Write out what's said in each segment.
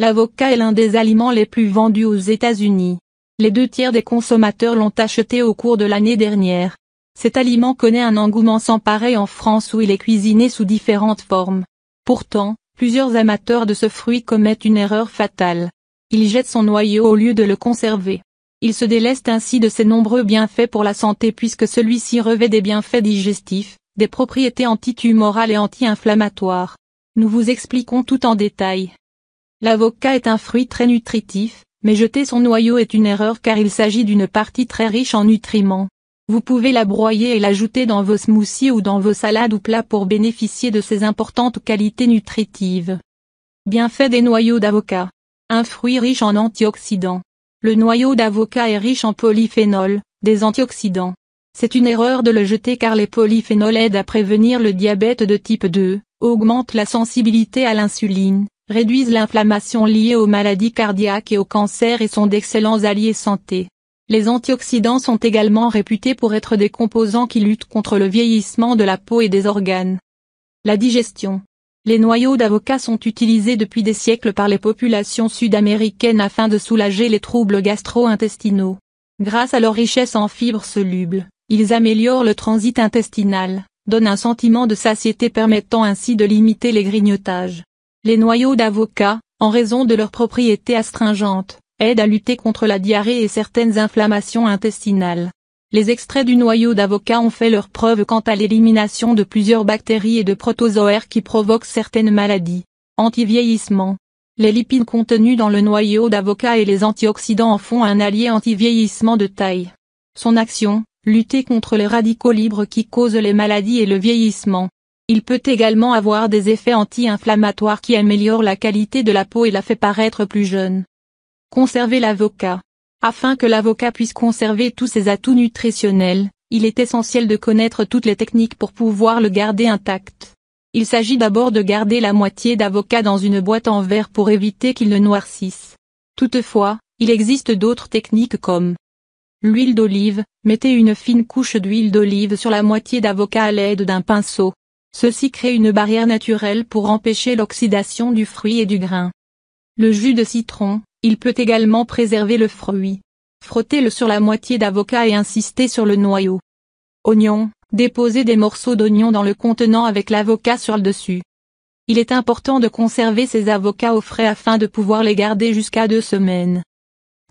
L'avocat est l'un des aliments les plus vendus aux États-Unis. Les deux tiers des consommateurs l'ont acheté au cours de l'année dernière. Cet aliment connaît un engouement sans pareil en France où il est cuisiné sous différentes formes. Pourtant, plusieurs amateurs de ce fruit commettent une erreur fatale. Ils jettent son noyau au lieu de le conserver. Ils se délestent ainsi de ses nombreux bienfaits pour la santé puisque celui-ci revêt des bienfaits digestifs, des propriétés antitumorales et anti-inflammatoires. Nous vous expliquons tout en détail. L'avocat est un fruit très nutritif, mais jeter son noyau est une erreur car il s'agit d'une partie très riche en nutriments. Vous pouvez la broyer et l'ajouter dans vos smoothies ou dans vos salades ou plats pour bénéficier de ses importantes qualités nutritives. Bienfait des noyaux d'avocat. Un fruit riche en antioxydants. Le noyau d'avocat est riche en polyphénols, des antioxydants. C'est une erreur de le jeter car les polyphénols aident à prévenir le diabète de type 2, augmentent la sensibilité à l'insuline, réduisent l'inflammation liée aux maladies cardiaques et au cancer et sont d'excellents alliés santé. Les antioxydants sont également réputés pour être des composants qui luttent contre le vieillissement de la peau et des organes. La digestion. Les noyaux d'avocat sont utilisés depuis des siècles par les populations sud-américaines afin de soulager les troubles gastro-intestinaux. Grâce à leur richesse en fibres solubles, ils améliorent le transit intestinal, donnent un sentiment de satiété permettant ainsi de limiter les grignotages. Les noyaux d'avocat, en raison de leurs propriétés astringentes, aident à lutter contre la diarrhée et certaines inflammations intestinales. Les extraits du noyau d'avocat ont fait leur preuve quant à l'élimination de plusieurs bactéries et de protozoaires qui provoquent certaines maladies. Anti-vieillissement. Les lipides contenus dans le noyau d'avocat et les antioxydants en font un allié anti-vieillissement de taille. Son action, lutter contre les radicaux libres qui causent les maladies et le vieillissement. Il peut également avoir des effets anti-inflammatoires qui améliorent la qualité de la peau et la fait paraître plus jeune. Conserver l'avocat. Afin que l'avocat puisse conserver tous ses atouts nutritionnels, il est essentiel de connaître toutes les techniques pour pouvoir le garder intact. Il s'agit d'abord de garder la moitié d'avocat dans une boîte en verre pour éviter qu'il ne noircisse. Toutefois, il existe d'autres techniques comme l'huile d'olive, mettez une fine couche d'huile d'olive sur la moitié d'avocat à l'aide d'un pinceau. Ceci crée une barrière naturelle pour empêcher l'oxydation du fruit et du grain. Le jus de citron, il peut également préserver le fruit. Frottez-le sur la moitié d'avocat et insistez sur le noyau. Oignon, déposez des morceaux d'oignon dans le contenant avec l'avocat sur le dessus. Il est important de conserver ces avocats au frais afin de pouvoir les garder jusqu'à deux semaines.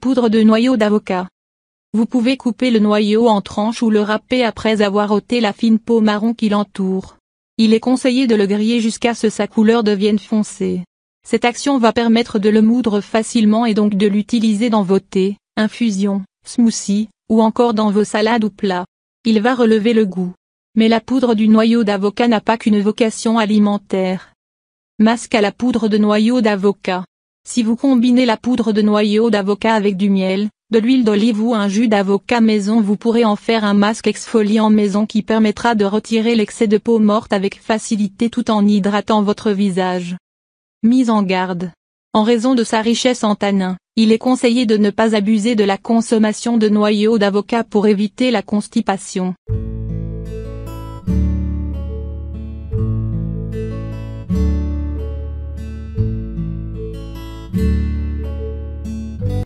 Poudre de noyau d'avocat. Vous pouvez couper le noyau en tranches ou le râper après avoir ôté la fine peau marron qui l'entoure. Il est conseillé de le griller jusqu'à ce sa couleur devienne foncée. Cette action va permettre de le moudre facilement et donc de l'utiliser dans vos thés, infusions, smoothies, ou encore dans vos salades ou plats. Il va relever le goût. Mais la poudre du noyau d'avocat n'a pas qu'une vocation alimentaire. Masque à la poudre de noyau d'avocat. Si vous combinez la poudre de noyau d'avocat avec du miel, de l'huile d'olive ou un jus d'avocat maison vous pourrez en faire un masque exfoliant maison qui permettra de retirer l'excès de peau morte avec facilité tout en hydratant votre visage. Mise en garde. En raison de sa richesse en tanins, il est conseillé de ne pas abuser de la consommation de noyaux d'avocat pour éviter la constipation.